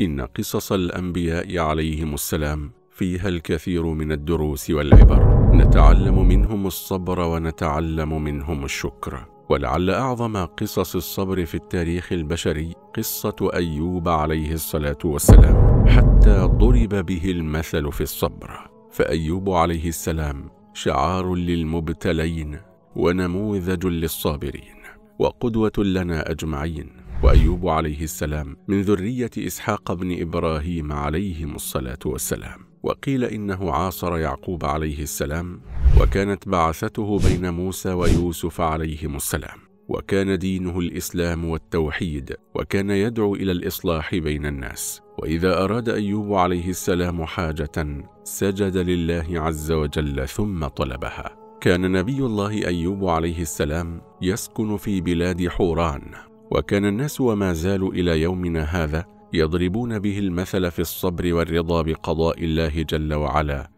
إن قصص الأنبياء عليهم السلام فيها الكثير من الدروس والعبر نتعلم منهم الصبر ونتعلم منهم الشكر ولعل أعظم قصص الصبر في التاريخ البشري قصة أيوب عليه الصلاة والسلام حتى ضرب به المثل في الصبر فأيوب عليه السلام شعار للمبتلين ونموذج للصابرين وقدوة لنا أجمعين وأيوب عليه السلام من ذرية إسحاق بن إبراهيم عليهم الصلاة والسلام وقيل إنه عاصر يعقوب عليه السلام وكانت بعثته بين موسى ويوسف عليهم السلام وكان دينه الإسلام والتوحيد وكان يدعو إلى الإصلاح بين الناس وإذا أراد أيوب عليه السلام حاجة سجد لله عز وجل ثم طلبها كان نبي الله أيوب عليه السلام يسكن في بلاد حوران وكان الناس وما زالوا إلى يومنا هذا يضربون به المثل في الصبر والرضا بقضاء الله جل وعلا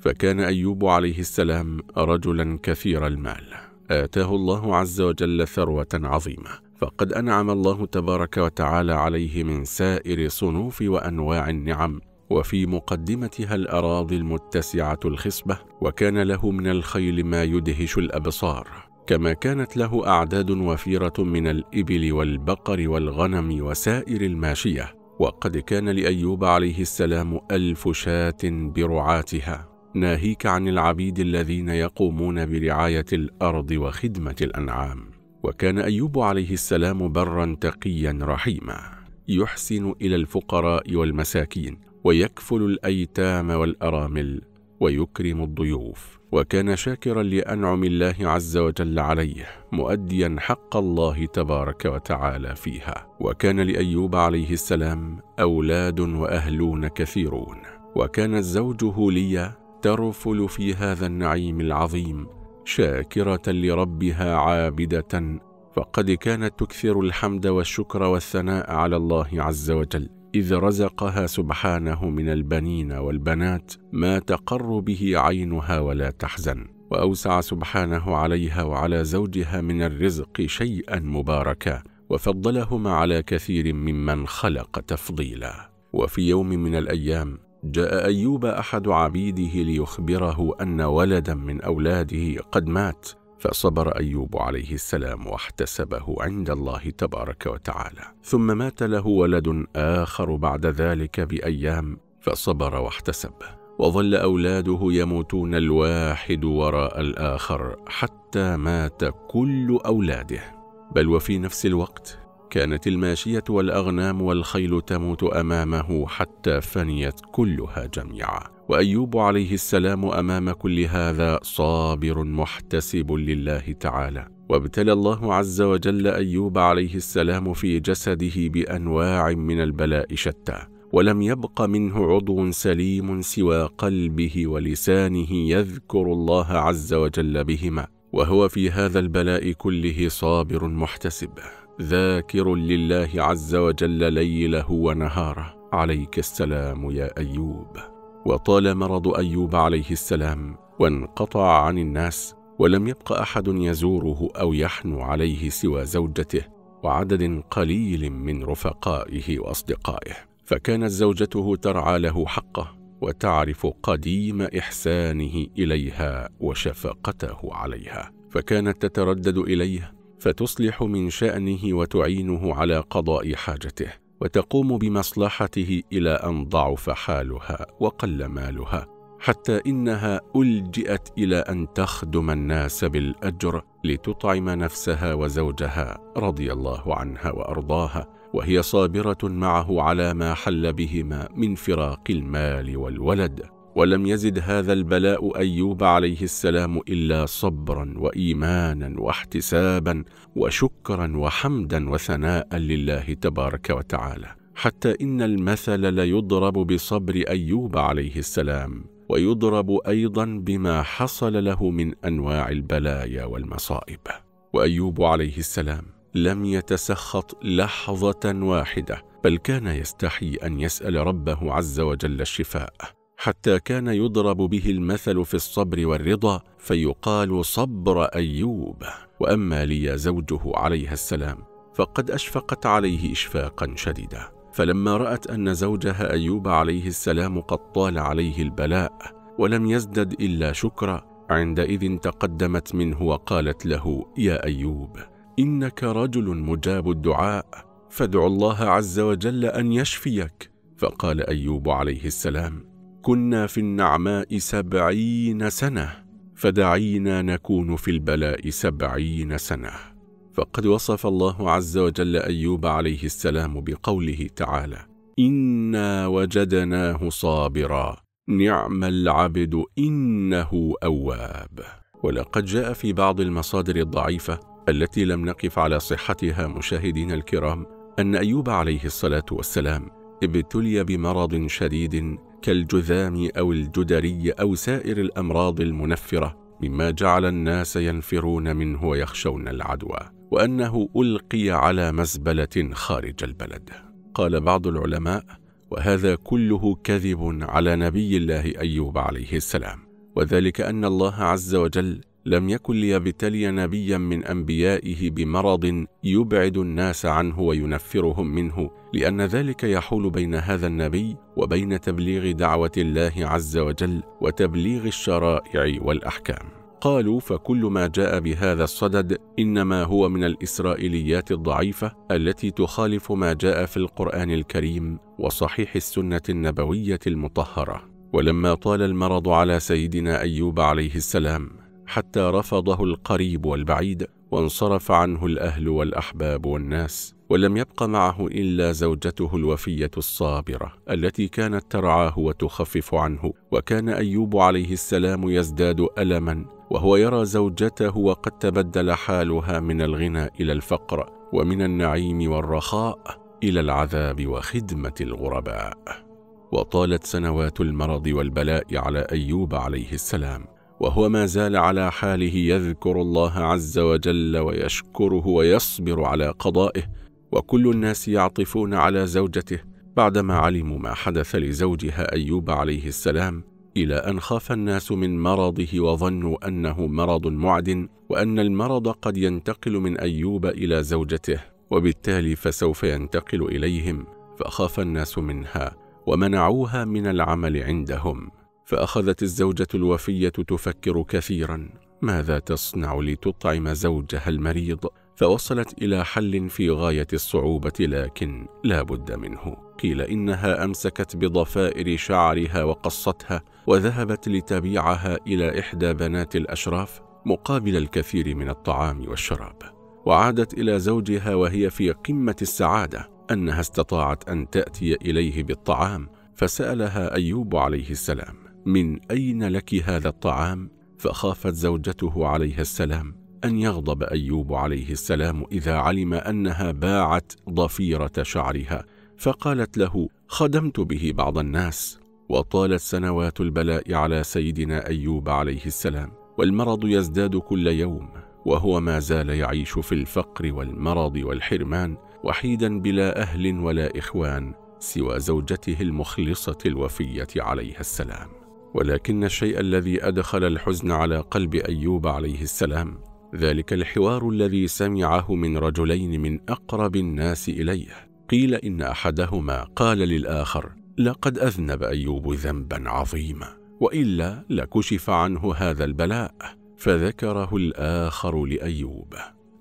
فكان أيوب عليه السلام رجلا كثير المال آتاه الله عز وجل ثروة عظيمة فقد أنعم الله تبارك وتعالى عليه من سائر صنوف وأنواع النعم وفي مقدمتها الأراضي المتسعة الخصبة وكان له من الخيل ما يدهش الأبصار كما كانت له أعداد وفيرة من الإبل والبقر والغنم وسائر الماشية وقد كان لأيوب عليه السلام ألف شاة برعاتها ناهيك عن العبيد الذين يقومون برعاية الأرض وخدمة الأنعام وكان أيوب عليه السلام برا تقيا رحيما يحسن إلى الفقراء والمساكين ويكفل الأيتام والأرامل ويكرم الضيوف وكان شاكرا لأنعم الله عز وجل عليه مؤديا حق الله تبارك وتعالى فيها وكان لأيوب عليه السلام أولاد وأهلون كثيرون وكانت زوجه ليا ترفل في هذا النعيم العظيم شاكرة لربها عابدة فقد كانت تكثر الحمد والشكر والثناء على الله عز وجل اذ رزقها سبحانه من البنين والبنات ما تقر به عينها ولا تحزن واوسع سبحانه عليها وعلى زوجها من الرزق شيئا مباركا وفضلهما على كثير ممن خلق تفضيلا وفي يوم من الايام جاء ايوب احد عبيده ليخبره ان ولدا من اولاده قد مات فصبر أيوب عليه السلام واحتسبه عند الله تبارك وتعالى ثم مات له ولد آخر بعد ذلك بأيام فصبر واحتسب وظل أولاده يموتون الواحد وراء الآخر حتى مات كل أولاده بل وفي نفس الوقت كانت الماشية والأغنام والخيل تموت أمامه حتى فنيت كلها جميعا وايوب عليه السلام امام كل هذا صابر محتسب لله تعالى وابتلى الله عز وجل ايوب عليه السلام في جسده بانواع من البلاء شتى ولم يبق منه عضو سليم سوى قلبه ولسانه يذكر الله عز وجل بهما وهو في هذا البلاء كله صابر محتسب ذاكر لله عز وجل ليله ونهاره عليك السلام يا ايوب وطال مرض أيوب عليه السلام وانقطع عن الناس ولم يبق أحد يزوره أو يحنو عليه سوى زوجته وعدد قليل من رفقائه وأصدقائه فكانت زوجته ترعى له حقه وتعرف قديم إحسانه إليها وشفقته عليها فكانت تتردد إليه فتصلح من شأنه وتعينه على قضاء حاجته وتقوم بمصلحته الى ان ضعف حالها وقل مالها حتى انها الجئت الى ان تخدم الناس بالاجر لتطعم نفسها وزوجها رضي الله عنها وارضاها وهي صابره معه على ما حل بهما من فراق المال والولد ولم يزد هذا البلاء أيوب عليه السلام إلا صبرا وإيمانا واحتسابا وشكرا وحمدا وثناء لله تبارك وتعالى حتى إن المثل ليضرب بصبر أيوب عليه السلام ويضرب أيضا بما حصل له من أنواع البلايا والمصائب وأيوب عليه السلام لم يتسخط لحظة واحدة بل كان يستحي أن يسأل ربه عز وجل الشفاء حتى كان يضرب به المثل في الصبر والرضا فيقال صبر أيوب وأما ليا زوجه عليها السلام فقد أشفقت عليه إشفاقا شديدا فلما رأت أن زوجها أيوب عليه السلام قد طال عليه البلاء ولم يزدد إلا شكرا عندئذ تقدمت منه وقالت له يا أيوب إنك رجل مجاب الدعاء فادع الله عز وجل أن يشفيك فقال أيوب عليه السلام كنا في النعماء سبعين سنة فدعينا نكون في البلاء سبعين سنة فقد وصف الله عز وجل أيوب عليه السلام بقوله تعالى إنا وجدناه صابرا نعم العبد إنه أواب ولقد جاء في بعض المصادر الضعيفة التي لم نقف على صحتها مشاهدين الكرام أن أيوب عليه الصلاة والسلام ابتلي بمرض شديد كالجذام أو الجدري أو سائر الأمراض المنفرة مما جعل الناس ينفرون منه ويخشون العدوى وأنه ألقي على مزبلة خارج البلد قال بعض العلماء وهذا كله كذب على نبي الله أيوب عليه السلام وذلك أن الله عز وجل لم يكن ليبتلي نبيا من أنبيائه بمرض يبعد الناس عنه وينفرهم منه لأن ذلك يحول بين هذا النبي وبين تبليغ دعوة الله عز وجل وتبليغ الشرائع والأحكام قالوا فكل ما جاء بهذا الصدد إنما هو من الإسرائيليات الضعيفة التي تخالف ما جاء في القرآن الكريم وصحيح السنة النبوية المطهرة ولما طال المرض على سيدنا أيوب عليه السلام حتى رفضه القريب والبعيد وانصرف عنه الأهل والأحباب والناس ولم يبق معه إلا زوجته الوفية الصابرة التي كانت ترعاه وتخفف عنه وكان أيوب عليه السلام يزداد ألما وهو يرى زوجته وقد تبدل حالها من الغنى إلى الفقر ومن النعيم والرخاء إلى العذاب وخدمة الغرباء وطالت سنوات المرض والبلاء على أيوب عليه السلام وهو ما زال على حاله يذكر الله عز وجل ويشكره ويصبر على قضائه وكل الناس يعطفون على زوجته بعدما علموا ما حدث لزوجها أيوب عليه السلام إلى أن خاف الناس من مرضه وظنوا أنه مرض معد وأن المرض قد ينتقل من أيوب إلى زوجته وبالتالي فسوف ينتقل إليهم فخاف الناس منها ومنعوها من العمل عندهم فأخذت الزوجة الوفية تفكر كثيرا ماذا تصنع لتطعم زوجها المريض فوصلت إلى حل في غاية الصعوبة لكن لا بد منه قيل إنها أمسكت بضفائر شعرها وقصتها وذهبت لتبيعها إلى إحدى بنات الأشراف مقابل الكثير من الطعام والشراب وعادت إلى زوجها وهي في قمة السعادة أنها استطاعت أن تأتي إليه بالطعام فسألها أيوب عليه السلام من اين لك هذا الطعام فخافت زوجته عليه السلام ان يغضب ايوب عليه السلام اذا علم انها باعت ضفيره شعرها فقالت له خدمت به بعض الناس وطالت سنوات البلاء على سيدنا ايوب عليه السلام والمرض يزداد كل يوم وهو ما زال يعيش في الفقر والمرض والحرمان وحيدا بلا اهل ولا اخوان سوى زوجته المخلصه الوفيه عليها السلام ولكن الشيء الذي أدخل الحزن على قلب أيوب عليه السلام ذلك الحوار الذي سمعه من رجلين من أقرب الناس إليه قيل إن أحدهما قال للآخر لقد أذنب أيوب ذنبا عظيما وإلا لكشف عنه هذا البلاء فذكره الآخر لأيوب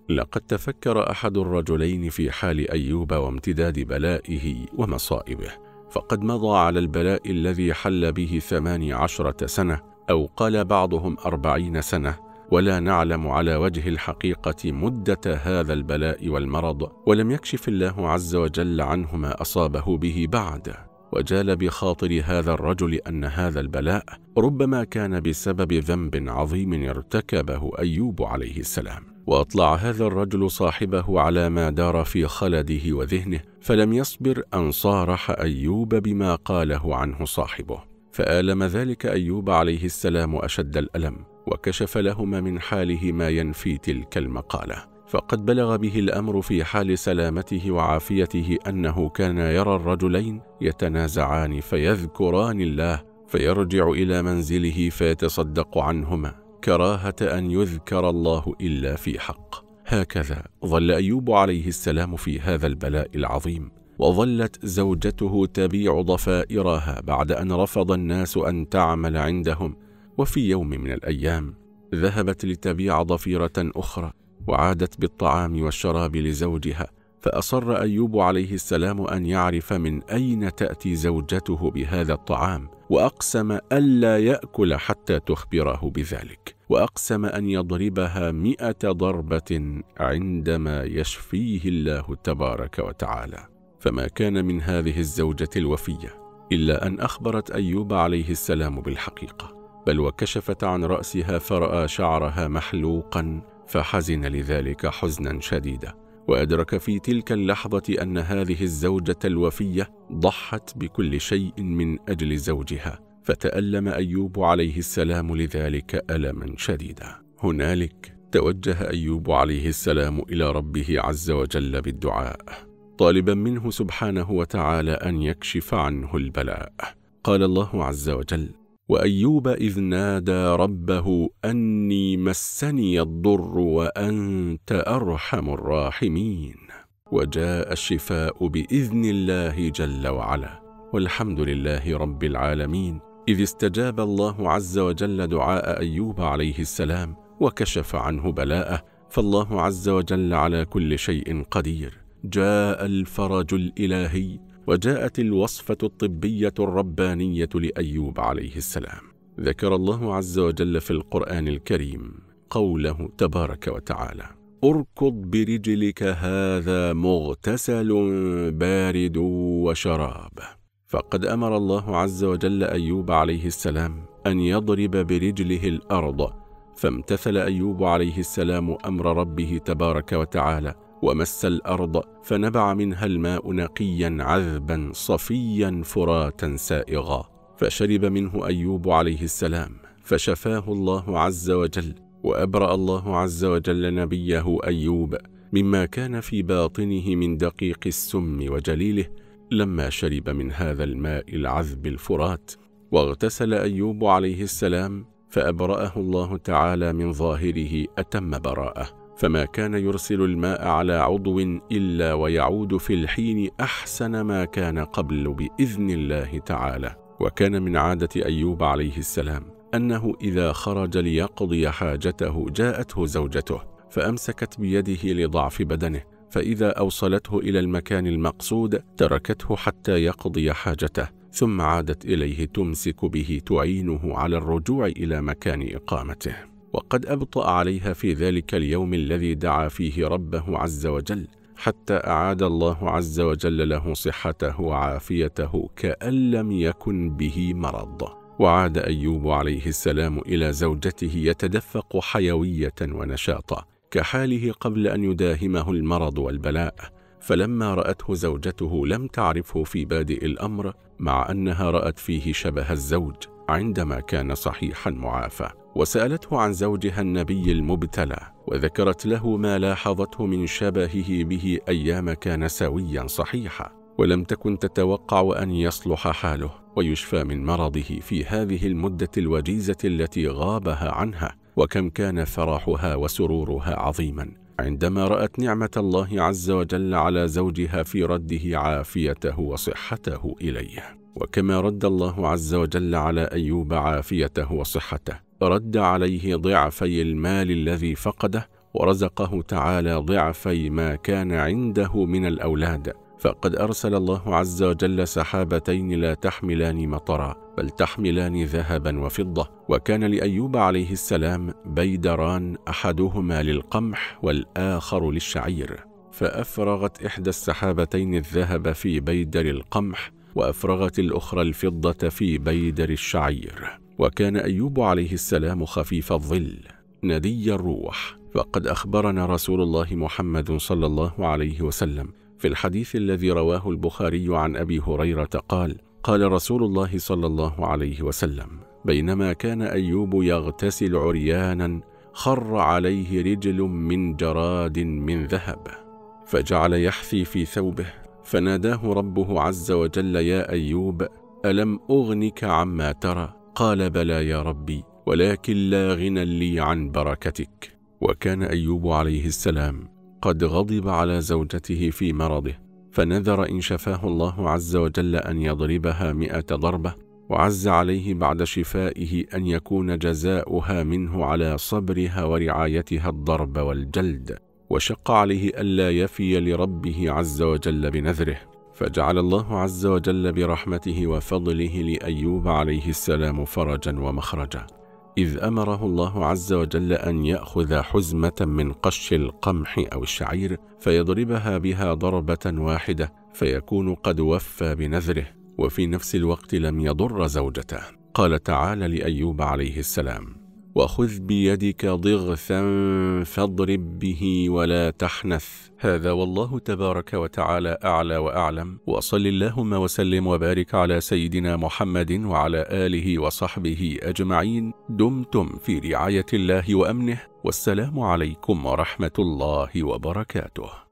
لقد تفكر أحد الرجلين في حال أيوب وامتداد بلائه ومصائبه فقد مضى على البلاء الذي حل به ثماني عشرة سنة أو قال بعضهم أربعين سنة ولا نعلم على وجه الحقيقة مدة هذا البلاء والمرض ولم يكشف الله عز وجل عنه ما أصابه به بعد وجال بخاطر هذا الرجل أن هذا البلاء ربما كان بسبب ذنب عظيم ارتكبه أيوب عليه السلام واطلع هذا الرجل صاحبه على ما دار في خلده وذهنه فلم يصبر ان صارح ايوب بما قاله عنه صاحبه فالم ذلك ايوب عليه السلام اشد الالم وكشف لهما من حاله ما ينفي تلك المقاله فقد بلغ به الامر في حال سلامته وعافيته انه كان يرى الرجلين يتنازعان فيذكران الله فيرجع الى منزله فيتصدق عنهما كراهه ان يذكر الله الا في حق هكذا ظل ايوب عليه السلام في هذا البلاء العظيم وظلت زوجته تبيع ضفائرها بعد ان رفض الناس ان تعمل عندهم وفي يوم من الايام ذهبت لتبيع ضفيره اخرى وعادت بالطعام والشراب لزوجها فأصر أيوب عليه السلام أن يعرف من أين تأتي زوجته بهذا الطعام وأقسم ألا يأكل حتى تخبره بذلك وأقسم أن يضربها مئة ضربة عندما يشفيه الله تبارك وتعالى فما كان من هذه الزوجة الوفية إلا أن أخبرت أيوب عليه السلام بالحقيقة بل وكشفت عن رأسها فرأى شعرها محلوقا فحزن لذلك حزنا شديدا وأدرك في تلك اللحظة أن هذه الزوجة الوفية ضحت بكل شيء من أجل زوجها فتألم أيوب عليه السلام لذلك ألما شديدا هنالك توجه أيوب عليه السلام إلى ربه عز وجل بالدعاء طالبا منه سبحانه وتعالى أن يكشف عنه البلاء قال الله عز وجل وأيوب إذ نادى ربه أني مسني الضر وأنت أرحم الراحمين وجاء الشفاء بإذن الله جل وعلا والحمد لله رب العالمين إذ استجاب الله عز وجل دعاء أيوب عليه السلام وكشف عنه بلاءه فالله عز وجل على كل شيء قدير جاء الفرج الإلهي وجاءت الوصفة الطبية الربانية لأيوب عليه السلام ذكر الله عز وجل في القرآن الكريم قوله تبارك وتعالى اركض برجلك هذا مغتسل بارد وشراب فقد امر الله عز وجل ايوب عليه السلام ان يضرب برجله الارض فامتثل ايوب عليه السلام امر ربه تبارك وتعالى ومس الأرض فنبع منها الماء نقيا عذبا صفيا فراتا سائغا فشرب منه أيوب عليه السلام فشفاه الله عز وجل وأبرأ الله عز وجل نبيه أيوب مما كان في باطنه من دقيق السم وجليله لما شرب من هذا الماء العذب الفرات واغتسل أيوب عليه السلام فأبرأه الله تعالى من ظاهره أتم براءه فما كان يرسل الماء على عضو إلا ويعود في الحين أحسن ما كان قبل بإذن الله تعالى وكان من عادة أيوب عليه السلام أنه إذا خرج ليقضي حاجته جاءته زوجته فأمسكت بيده لضعف بدنه فإذا أوصلته إلى المكان المقصود تركته حتى يقضي حاجته ثم عادت إليه تمسك به تعينه على الرجوع إلى مكان إقامته وقد أبطأ عليها في ذلك اليوم الذي دعا فيه ربه عز وجل حتى أعاد الله عز وجل له صحته وعافيته كأن لم يكن به مرض وعاد أيوب عليه السلام إلى زوجته يتدفق حيوية ونشاطا كحاله قبل أن يداهمه المرض والبلاء فلما رأته زوجته لم تعرفه في بادئ الأمر مع أنها رأت فيه شبه الزوج عندما كان صحيحا معافى وسألته عن زوجها النبي المبتلى وذكرت له ما لاحظته من شبهه به أيام كان سويا صحيحا ولم تكن تتوقع أن يصلح حاله ويشفى من مرضه في هذه المدة الوجيزة التي غابها عنها وكم كان فرحها وسرورها عظيما عندما رأت نعمة الله عز وجل على زوجها في رده عافيته وصحته إليه وكما رد الله عز وجل على أيوب عافيته وصحته رد عليه ضعفي المال الذي فقده ورزقه تعالى ضعفي ما كان عنده من الأولاد فقد أرسل الله عز وجل سحابتين لا تحملان مطرا بل تحملان ذهبا وفضة وكان لأيوب عليه السلام بيدران أحدهما للقمح والآخر للشعير فأفرغت إحدى السحابتين الذهب في بيدر القمح وأفرغت الأخرى الفضة في بيدر الشعير وكان أيوب عليه السلام خفيف الظل ندي الروح وقد أخبرنا رسول الله محمد صلى الله عليه وسلم في الحديث الذي رواه البخاري عن أبي هريرة قال قال رسول الله صلى الله عليه وسلم بينما كان أيوب يغتسل عريانا خر عليه رجل من جراد من ذهب فجعل يحثي في ثوبه فناداه ربه عز وجل يا أيوب ألم أغنك عما ترى قال بلى يا ربي ولكن لا غنى لي عن بركتك وكان أيوب عليه السلام قد غضب على زوجته في مرضه فنذر إن شفاه الله عز وجل أن يضربها مئة ضربة وعز عليه بعد شفائه أن يكون جزاؤها منه على صبرها ورعايتها الضرب والجلد وشق عليه ألا يفي لربه عز وجل بنذره فجعل الله عز وجل برحمته وفضله لأيوب عليه السلام فرجا ومخرجا إذ أمره الله عز وجل أن يأخذ حزمة من قش القمح أو الشعير فيضربها بها ضربة واحدة فيكون قد وفى بنذره وفي نفس الوقت لم يضر زوجته قال تعالى لأيوب عليه السلام وخذ بيدك ضغثا فاضرب به ولا تحنث هذا والله تبارك وتعالى أعلى وأعلم وصل اللهم وسلم وبارك على سيدنا محمد وعلى آله وصحبه أجمعين دمتم في رعاية الله وأمنه والسلام عليكم ورحمة الله وبركاته